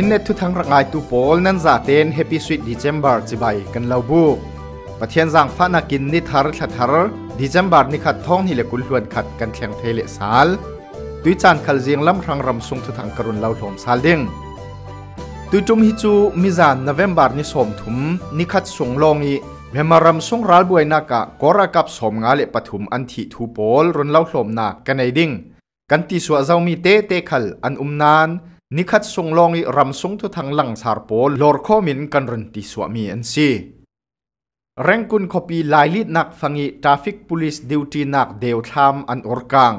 ชินเนทุทังรักไอตูโปลนั้นจาเตนแฮปปี้สวีทดิเจมบาร์จิบายกันเลาบุกปะเทศยนจงฟ้านักินนิทารทัดทาร์ดิเจมบาร์นิขัดท้องี่เลกุลหวนขัดกันเทียงเทเลสาลตุยจานขลเจียงลำครังรำสุงทุทังกรุณเลาหลมซาลเด้งตุยจุมฮิจูมิจานนเวมบาร์นิสมถุมนิขัดสงลงอีเมมารำสงรัลบวยนากะกอรากับสมงาเลปฐุมอันทิทูโปลรุนเล่าหลมนากันไอดิ้งกันตีสวเจ้ามีเตเตขัลอันอุมนานนิคัดสงลองอีรำสงทุทางหลังสารโปลอร์คอมินกันรุนติสวามีอันซีเร่งคุณคบีลายลิดนักฟังอิทราฟิกพลิสดิวตีนักเดวทามอันอรกัง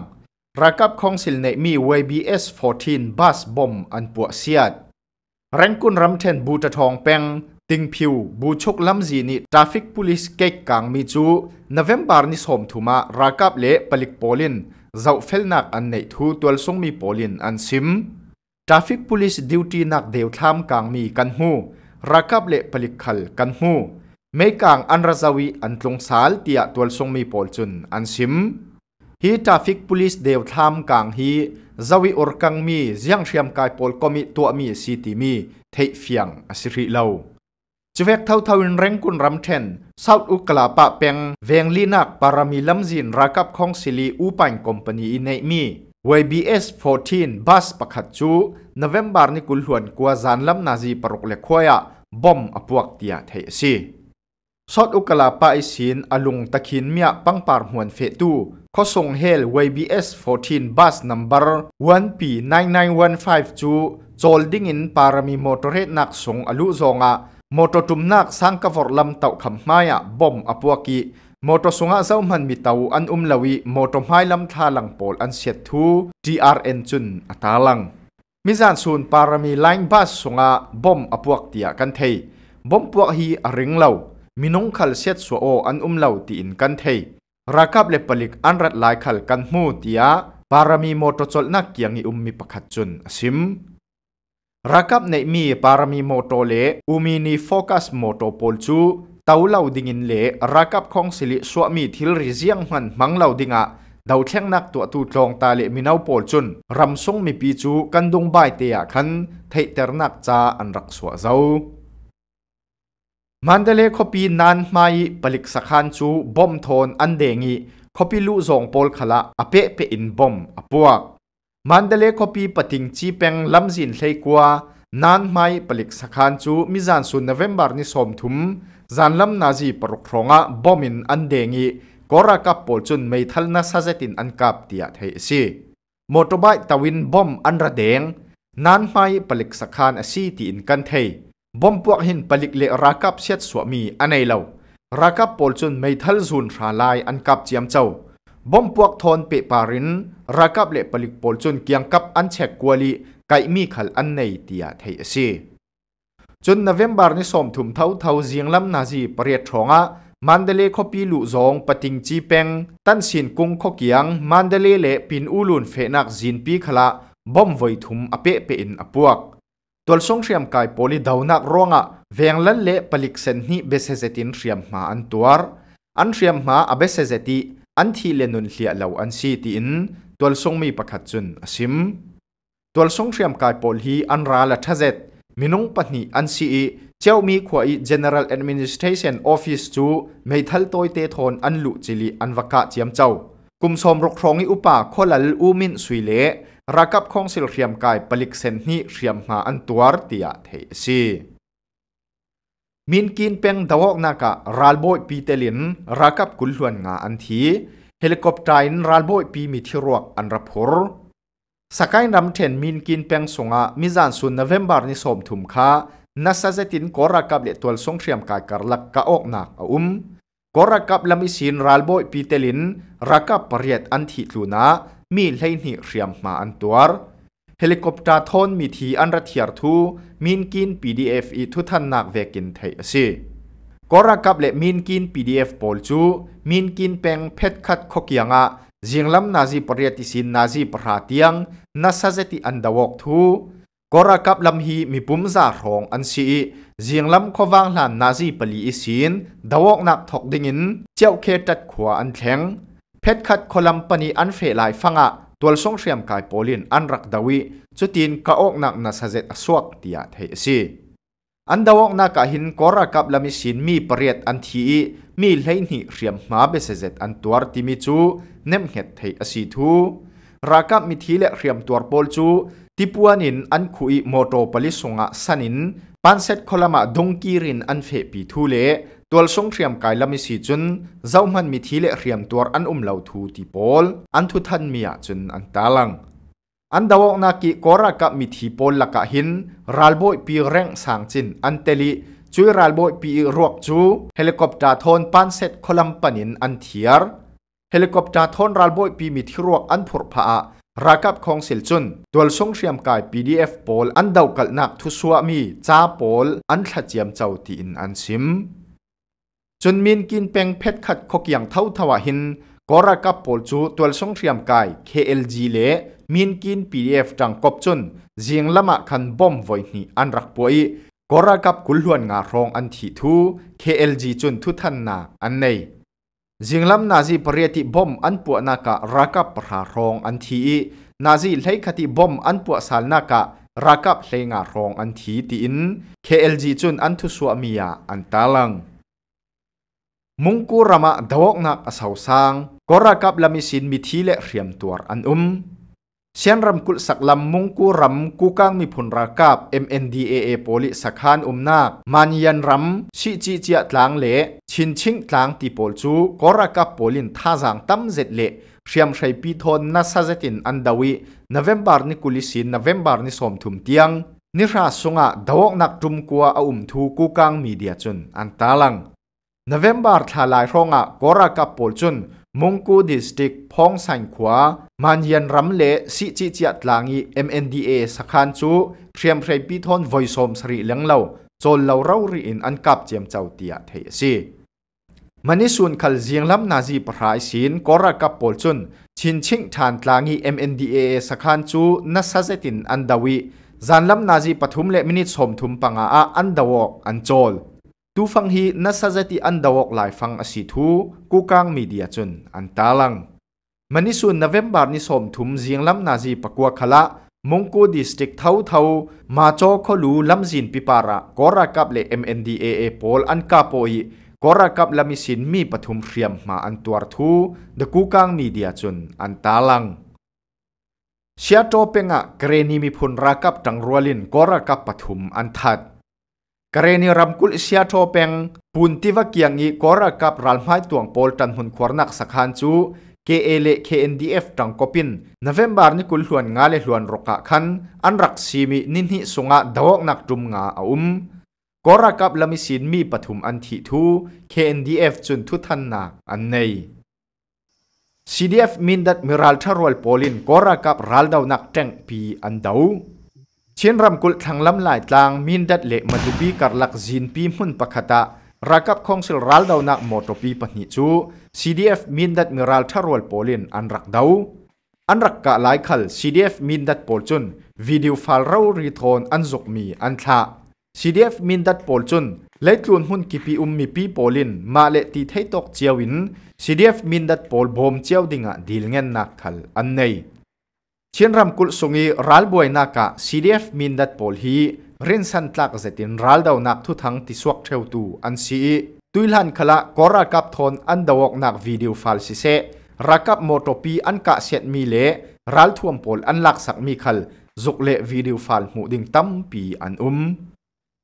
รักับของสิลเนมีวีีบเอส14บัสบอมอันปวเสียดเร่งคุณรำเทนบูตะทองแปงติงพิวบูชกลำจีนิทราฟิกพลิสเกกกังมีจูนเวมบาร์นิสโมทูมารักับเละปลิกโปลินเจ้าเฟลนักอันในทูตัวสงมีโปลินอันซิมทราฟิกพูลิสดิวตีนักเดียวทามกางมีกันหูรักับเละผลิขัลกันหูไม่กางอันราวีอันตรงสาลเตียตัวทรงมีปอลจุนอันซิมฮีทราฟิกพูลิสเดียวทามกางฮีจาวีอรกังมีเสียงเชียมกายปอลก็มีตัวมีสีตีมีเทฟียงอสิริเลวจวเกเท่าเท่าินเร่งกุนรำเทนซาอุดอุกลาปะเปงเวงลีนักปารามีลำจินรักับของสิลีอูปันคอมพานีในมี YBS 14 bus pakhat chu November ni kul huan kwa zan lam na ji paruk le khoya bom apuak tia thei si sot ukala pa isin alung takhin mia pangpar huan fe tu khosong hel YBS 14 bus number 1P9915 chu cholding in parami motorhead nak song alu zonga mototum nak sangkavor lam tau kham maya bom apuaki มอตสงฆ์เจ้ามันมีเตาอันอุ้มลาวีมอตไม้ลำทาลังโพลอันเสียทูอ็นจุนอัตาลังมิจานสูนปารมีไลน์บัสสงฆ์บอมอปวกเตียกันเทยบอมปวกฮีอริงลาวมินงขลเสียสัวโออันอุ้มลาวตีอินกันเทยรักับเลปลิกอันรัดลายขลกันมูเตียปารมีมอตจลนักเกียงอุ้มมีประคัดจุนซิมรักับในมีปารมีมอโตเลอุมีนีโฟกัสมอโตโพลจูตาเหล่าดิ่งอินเละรักับของสิริสวมีทิลริเซียงหันมังเหล่าดิ่งอ่ะดาวเชียงนักตัวตูตรองตาเละมินาวปอลจุนรำทรงมีปีจูกันดงใบเตียขันไทเตอร์นักจ้าอันรักสวเจ้ามันเดเลคขปีนานไม่ปลิกสักขันจูบอมทอนอันเดงีขปีลู่สองปอลขละอเปะเปอินบอมอปวกมันเดเลขปีปติงจีเป็งลำสินเลยกว่านานไม่ปลิกสักขันจูมิจันสุนเวมบาร์นิสมทุมจันลำนาจีปรุครองะบอมินอันเดงีกอรักับปอลจุนไม่ทันนัสเซตินอันกับเตียเทซีมอเตอร์ไบค์ตะวินบอมอันระเดงนานไม่ปลิกสักขันอซีตินกันเทบอมพวกหินปลิกเลรักับเช็ดสวมีอันไอเลารักับปอลจุนไม่ทันซุนทราลอันกับเจียมเจ้าบอมพวกทอนเปปารินรักับเลปลิกปอลจุนเกียงกับอันเช็กกวลีไก่มีขัลอันในเตียเทยสิจนนเวมบาร์นิสมถุมเท่าเท่าเสียงลำนาจีเปรียดทองะมันเดเลอปีลุองปติงจีเปงตันสินกุงคกียงมันเดเลเลปินอูลุนเฟนักจินปีขละบอมไวถุมอเปเปอินอปวกตัวสงเชียมกายโพลิดาวนักร้องะเวียงลันเลปลิกเซนนีเบสเซตินเสียมมาอันตัวอันเสียมมาอเบสเซติอันที่เลนุนเลียเหล่าอันซีตินตัวสงมีประคัดจุนอซิมตัวสงเสียมกายปอลฮีอันราละทะเจตมินุงปนีอันซีเจ้ามีขวาย General Administration Office จูไม่ทัลตัวเตทอนอันลุจิลีอันวกะเจียมเจ้ากุมสมรกครองอุปาคลลอูมินสุยเลรักับของสิลเรียมกายปลิกเซนนีเรียมหาอันตัวตียเทซีมินกินเป็งดาวกนากะรัลโบยปีเตลินรักับกุลหวนงาอันทีเฮลิคอปเตอร์รัลโบยปีมิทิรวกอันรับผ์สกายนำเทนมินกินเปียงสงะมิจานสุนนเวมบาร์นิสอมถุมคานซาเซตินกอรักับเลตัวสงเทียมกายกรลักกะอกหนักอุ้มกอรักับลมิสินรัลบอยปีเตลินรักับปริยตอันทิลูนามีเลนิเรียมมาอันตัวเฮลิคอปเตอร์ทอนมีทีอันระเทียร์ทูมินกินีดีเอฟอีทุทันนักเวกินไทยสิกอรักับเลมินกิน PDF ปอลจูมินกินเปงเพชรคัดขกยังะ zinglam nazi pariati sin nazi pratiang nasazeti andawok thu kora kap lam hi mipum za rong an si zinglam khowang lan nazi pali isin dawok nak thok dingin cheu khe tat khwa an thleng phet khat kholam pani an fe lai fanga tol song shriam kai polin an rak dawi chutin ka ok nak nasazet aswak tia thei si an dawok na ka hin kora kap lami sin mi pariat an thi mi lei ni riam ma be se zet an tuar ti mi chu nem het thei a si thu raka mi thi le riam tuar pol chu ti puanin an khui moto pali songa sanin panset kholama dongki rin an fe pi thu le tual song riam kai lami si chun zauman mi thi le riam tuar an um lau thu ti pol an thu than mia chun an talang an dawok na ki kora ka mi thi pol laka hin ralboi pi reng sang chin an teli ช่วยรัลโบปีรวกจูเฮลิคอปเตอร์ทอนปันเซตคลัมปนินอันเทียร์เฮลิคอปเตอร์ทอนรัลโบปีมีที่รวกอันผุรพารากับของสิลจุนตัวส่งเสียมกายพีด PDF โพลอันเดาวกัลนักทุสวามีจ้าโอลอันขัดเจียมเจ้าตีนอันซิมจนมีนกินเป็งเพชรขัดขกอย่างเท่าทวาหินก็รากับโพลจูตัวส่งเสียมกายเค k จ g เลมีนกินพีีดเอฟจังกบจุนเสียงละมะคันบอมไว้นี่อันรักป่วยกรากับกุลวนงาโรงอันทิทู KLG จุนทุทันนาอันในจิงลำนาจีปริยติบอมอันปวนากะรักับพระรองอันทีนาจีไลคติบอมอันปวสาลนากะรักับเลงารองอันทีตีิน KLG จุนอันทุสวามียาอันตาลัง มุงกูรามะดวกนักอสาวสางกรากับลามิสินมิทีเลเรียมตัวอันอุมเชียนรำกุลสักลำมุงกูรำกูกังมีผลรากาบ MNDAA โพลิสักฮานอมนากมันยันรำชิจิเจีตลางเละชินชิงตลางตีโพลจูกอรากาโพลินท่าจังตั้มเจ็ดเละเชียมชัยปีทนนัสเจตินอันดาวินเวมบาร์นิกุลิสินนเวมบาร์นิสมทุมเตียง นิราสงะดาวกนักจุมกัวอุอุมทูกูกังมีเดียจุนอันตาลังนเวมบาร์ทลายรองะกอรากาโพลจุนมงกูดิสติกพองสังขวามันยันรำเละสิจิจิตลางี MNDA สักขันจูเตรียมเพรปิทอนไวซอมสรีเลียงเล่าจนเล่าเรารีอินอันกับเจียมเจ้าเตียเทสีมันนี่ส่วนขลเจียงลำนาจีปรายสินก็รักับปอลจุนชินชิงทานลางี MNDA สักขันจูนัสเซตินอันดาวีจานลำนาจีปฐุมเละมินิสมทุมปังอาอันดาวออันจอลตูฟังฮีนัสซาเจติอันดาวกหลายฟังอสิทูกูกางมีเดียจนอันตาลังมันนิสุนนาเวมบาร์นิสมทุมเสียงลำนาจีปะกัวคละ มงกูดิสติกเท่าเท่ามาโจคอลูลำจินปิปาระกอรากับเลเอ็มเอ็นดีเอเอพอลอันกาโปอิกอรากับลำิสินมีปฐุมเรียมมาอันตัวทูเดกูกางมีเดียจนอันตาลังเชียโตเปงะเกรนีมีพลรากับตังรัวลินกอรากับปฐุมอันทัดกรณีรำคุลเสียทอเปงปุ่นที่ว่าเกียงอีกอระกับรัลไม้ตวงโปลตันหุ่นขวรนักสักฮันจู KL KNDF ตังกปินนเวมบาร์นี่คุลหวนงาเลหวนรกะคันอันรักซีมีนินฮิสงะดวกนักจุมงาอุมกอระกับลมิสินมีปฐุมอันทิทู KNDF จุนทุทันนาอันใน CDF มินดัตมิรัลทารวลโปลินกอรัะกับรัลดาวนักแจงปีอันดาว chiến ram kul thang lâm lại tang min dat le matupi karlak zin pi mun pakhata rakap kongsil ral daw nak motopi pani chu CDF min dat miral tharwal polin đầu an anrak cả lại khal CDF min dat pol chun video fal rau ri thon anzok mi an tha CDF min dat pol chun lấy luôn hun kipi um mi pi polin ma le ti thei tok win CDF min dat pol bom chiaw dinga dil ngen nak khal an nei ชินรำกุลสุงีรัลบวยนักะ CDF มินดัดปอลฮีเรนสันตลักเซตินรัลดาวนักทุทังติสวกเทวตูอันซีตุยลันคละกอรากับทนอันดาวกนักวิดีโอฟาลซิเซรักับมอตปีอันกะเซตมีเลรัลทวมปอลอันลักสักมีคัลจุกเลวิดีโอฟาลหูดิงตัมปีอันอุม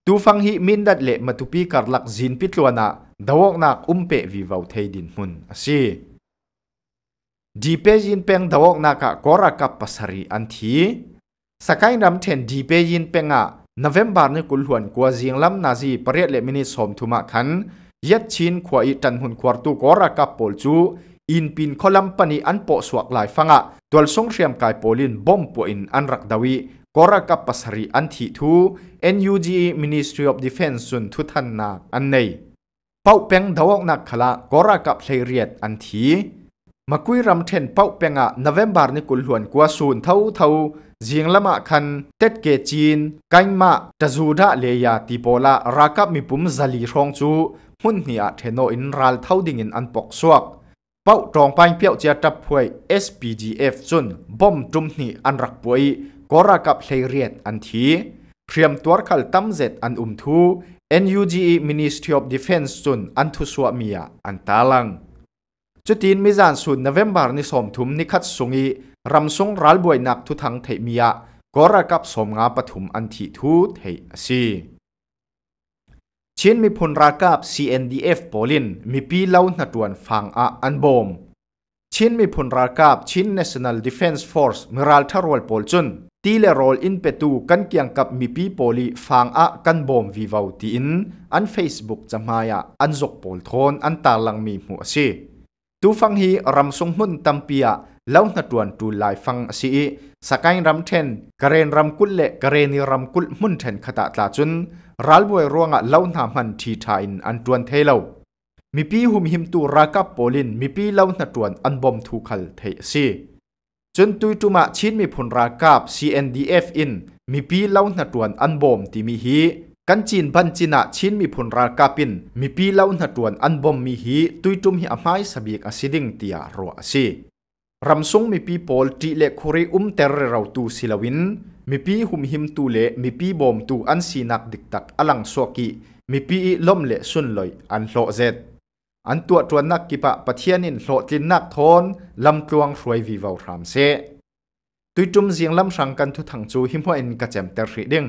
ตูฟังฮีมินดัดเละมาตุปีการลักจินพิตลวนาดาวกนักอุมเปวิวาวเทดินมุนอซีดีเปยินเป็งดาวกนักกอรักับภัษรีอันทีสกายนำเทนดีเปยินเป็งอะนเวมบาร์นี่กุลหวนกัวเจียงลำนาซีปรียดเลมินิสมทุมาคันยัดชินขวาอตันหุนควาตูกอรักับปอลจูอินปินคอลัมปนีอันโปสวกลายฟังอะตัวสสงเชียมกายโปลินบอมปอินอันรักดาวีกอรักับภัษรีอันทีทู NUG Ministry of Defense สุนทุทันนาอันในเป้าเป็งดาวกนักขละกอรักับเลียดอันทีมาคุยรำเทนเป้าเปงะนเวมบาร์น่กุลหวนกัวสูนเท่าเท่าเจียงละมาคัน เต็ดเกจีนกันมาตะจูดะเลียติโปละรากับมีปุ่มซาลีรองจูหุ่นเนียเทโนอินรัลเท่าดิ่งอินอันปกสวกเป้าตรองไปเปียวเจียตับหวย SPDF จุนบอมจุมนี่อันรักป่วยก็รากับเลเรียดอันทีเตรียมตัวขัลตั้มเจตอันอุมทู NUGE Ministry of Defense จุนอันทุสวมียอันตาลังจุดิีนมิจานสุดนเวมบาร์นิสมทุมนิคัดสงีรำสงรัลบวยนักทุทังเทมียะกอระกับสมงาปฐุมอันทิทูเทสีชินมีพลรากับ CNDF โปลิน มีปีเล่าหนาดวนฟังอาอันบอมชินมีพลรากับชิน National Defense Force มีรัลทารวลโปลจุน ตีเลรอลอินเปตูกันเกียงกับมีปีโปลีฟังอากันบอมวีวาวตีอินอันเฟซบุ๊กจะมายะอันจกโปลทอนอันตาลังมีหัวซี tu fang hi ram sung mun tampia lau na tuan tu lai fang si i sakain ram then karen ram kul le karen ni ram kul mun then khata tla chun ralboi ruanga lau na man thi tha in an tuan thelo mipi hum him tu raka polin mipi lau na tuan an bom thu khal thei si chun tui tuma chin mi phun rakap cndf in mipi lau na tuan an bom ti mi hi กันจีนบันจีนะชินมีผลรากาปินมีปีเล่าหนตวนอันบอมมีฮีตุยจุมฮีอภัยสบีกอสิดิงเตียรัวซีรำซุงมีปีโปลตีเลคุริอุมเตอร์เราตูศิลวินมีปีหุมหิมตูเลมีปีบอมตูอันสีนักดิกตักอลังสวกิมีปีล้มเละสุนลอยอันโลเซตอันตัวตัวนักกิปะปะเทียนินโลจินนักทอนลำตวงรวยวิวาวรามเซตุยจุมเสียงลำสังกันทุทังจูหิมหัวอินกระเจมเตอร์ริเด้ง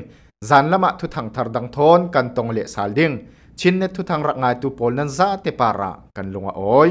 จานละมาทุทังทารดังทนกันตรงเละสาลดิงชินเนทุทังรักงายตูโพลนันซาเตปาระกันลงว่าโอย